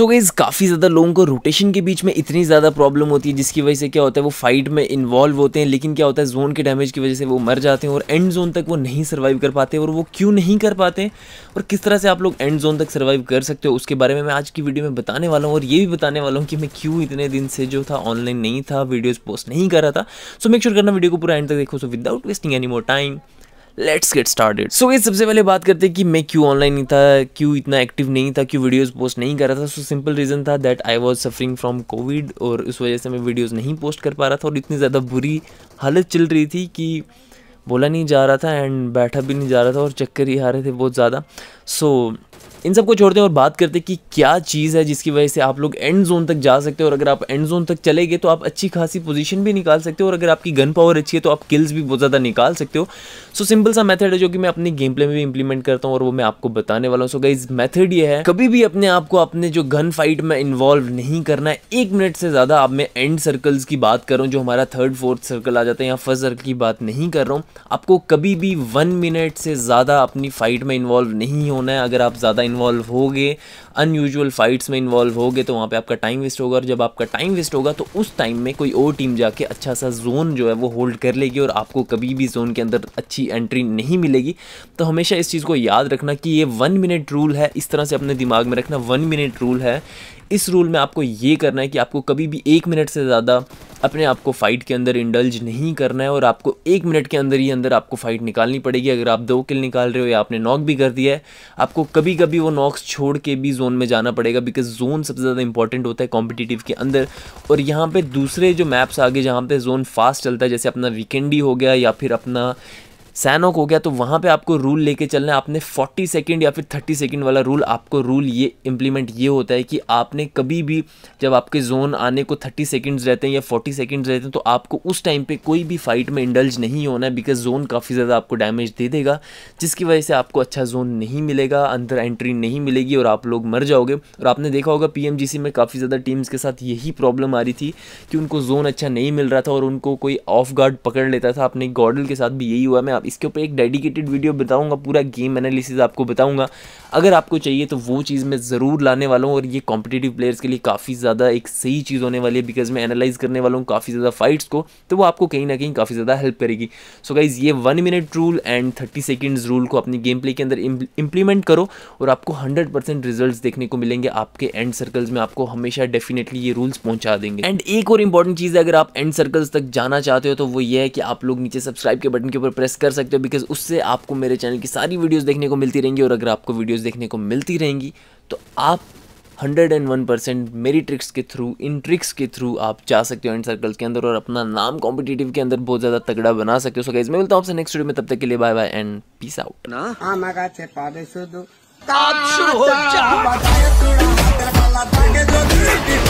सो so guys काफ़ी ज़्यादा लोगों को रोटेशन के बीच में इतनी ज़्यादा प्रॉब्लम होती है जिसकी वजह से क्या होता है वो फाइट में इन्वॉल्व होते हैं लेकिन क्या होता है जोन के डैमेज की वजह से वो मर जाते हैं और एंड जोन तक वो नहीं सर्वाइव कर पाते और वो क्यों नहीं कर पाते और किस तरह से आप लोग एंड जोन तक सर्वाइव कर सकते हो उसके बारे में मैं आज की वीडियो में बताने वाला हूँ और ये भी बताने वाला हूँ कि मैं क्यों इतने दिन से जो था ऑनलाइन नहीं था वीडियोज़ पोस्ट नहीं कर रहा था सो मेक श्योर करना वीडियो को पूरा एंड तक देखो so without wasting any more time let's get started so ये सबसे पहले बात करते हैं कि मैं क्यों ऑनलाइन नहीं था क्यों इतना एक्टिव नहीं था क्यों वीडियोस पोस्ट नहीं कर रहा था सो सिंपल रीज़न था that I was suffering from Covid और उस वजह से मैं वीडियोस नहीं पोस्ट कर पा रहा था और इतनी ज़्यादा बुरी हालत चल रही थी कि बोला नहीं जा रहा था एंड बैठा भी नहीं जा रहा था और चक्कर ही आ रहे थे बहुत ज़्यादा सो so, इन सबको छोड़ते हैं और बात करते हैं कि क्या चीज़ है जिसकी वजह से आप लोग एंड जोन तक जा सकते हो और अगर आप एंड जोन तक चले गए तो आप अच्छी खासी पोजीशन भी निकाल सकते हो और अगर आपकी गन पावर अच्छी है तो आप किल्स भी बहुत ज़्यादा निकाल सकते हो सो सिंपल सा मेथड है जो कि मैं अपनी गेम प्ले में भी इंप्लीमेंट करता हूँ और वो मैं आपको बताने वाला हूँ सो गई मेथड ये है कभी भी अपने आप को अपने जो गन फाइट में इन्वॉल्व नहीं करना है एक मिनट से ज़्यादा आप मैं एंड सर्कल्स की बात कर रहा हूँ जो हमारा थर्ड फोर्थ सर्कल आ जाता है या फर्स्ट सर्कल की बात नहीं कर रहा हूँ आपको कभी भी वन मिनट से ज़्यादा अपनी फाइट में इन्वॉल्व नहीं होना है अगर आप ज़्यादा इन्वॉल्व हो गए अनयूजल फाइट्स में इन्वॉल्व हो गए तो वहाँ पर आपका टाइम वेस्ट होगा और जब आपका टाइम वेस्ट होगा तो उस टाइम में कोई और टीम जाके अच्छा सा जोन जो है वो होल्ड कर लेगी और आपको कभी भी जोन के अंदर अच्छी एंट्री नहीं मिलेगी तो हमेशा इस चीज़ को याद रखना कि ये वन मिनट रूल है इस तरह से अपने दिमाग में रखना वन मिनट रूल है इस रूल में आपको ये करना है कि आपको कभी भी एक मिनट से ज़्यादा अपने आप को फाइट के अंदर इंडल्ज नहीं करना है और आपको एक मिनट के अंदर ही अंदर आपको फाइट निकालनी पड़ेगी अगर आप दो किल निकाल रहे हो या आपने नॉक भी कर दिया है आपको कभी कभी वो नॉक्स छोड़ के भी जोन में जाना पड़ेगा बिकॉज जोन सबसे ज़्यादा इंपॉर्टेंट होता है कॉम्पिटिटिव के अंदर और यहाँ पर दूसरे जो मैप्स आगे जहाँ पर जोन फास्ट चलता है जैसे अपना वीकेंड ही हो गया या फिर अपना सैनोक हो गया तो वहाँ पे आपको रूल लेके चलना है आपने 40 सेकंड या फिर 30 सेकंड वाला रूल आपको रूल ये इम्प्लीमेंट ये होता है कि आपने कभी भी जब आपके जोन आने को 30 सेकंड्स रहते हैं या 40 सेकंड्स रहते हैं तो आपको उस टाइम पे कोई भी फाइट में इंडल्ज नहीं होना है बिकॉज जोन काफ़ी ज़्यादा आपको डैमेज दे देगा जिसकी वजह से आपको अच्छा जोन नहीं मिलेगा अंदर एंट्री नहीं मिलेगी और आप लोग मर जाओगे और आपने देखा होगा पी में काफ़ी ज़्यादा टीम्स के साथ यही प्रॉब्लम आ रही थी कि उनको जोन अच्छा नहीं मिल रहा था और उनको कोई ऑफ गार्ड पकड़ लेता था अपने गॉडल के साथ भी यही हुआ मैं आप इसके ऊपर एक डेडिकेटेड वीडियो बताऊंगा पूरा गेम एनालिसिस आपको बताऊंगा अगर आपको चाहिए तो वो चीज़ मैं ज़रूर लाने वाला हूँ और ये कॉम्पिटेटिव प्लेयर्स के लिए काफ़ी ज़्यादा एक सही चीज़ होने वाली है बिकॉज मैं एनालाइज करने वाला हूँ काफ़ी ज़्यादा फाइट्स को तो वो आपको कहीं ना कहीं काफ़ी ज़्यादा हेल्प करेगी सो गाइज़ ये one minute rule and thirty seconds rule को अपनी गेम प्ले के अंदर इंप्लीमेंट करो और आपको हंड्रेड परसेंट रिजल्ट देखने को मिलेंगे आपके एंड सर्कल्स में आपको हमेशा डेफिनेटली ये रूल्स पहुंचा देंगे एंड एक और इंपॉर्टेंट चीज़ है अगर आप एंड सर्कल्स तक जाना चाहते हो तो वो ये है कि आप लोग नीचे सब्सक्राइब के बटन के ऊपर प्रेस कर कर सकते हो बिकॉज उससे आपको मेरे चैनल की सारी वीडियोज़ देखने को मिलती रहेंगी और अगर आपको वीडियोज़ देखने को मिलती रहेंगी तो आप 101 परसेंट मेरी ट्रिक्स के थ्रू इन ट्रिक्स के थ्रू आप जा सकते हो इन सर्कल्स के अंदर और अपना नाम कॉम्पिटेटिव के अंदर बहुत ज़्यादा तगड़ा बना सकते हो सो मैं मिलता हूँ आपसे नेक्स्ट वीडियो में तब तक के लिए bye bye and peace out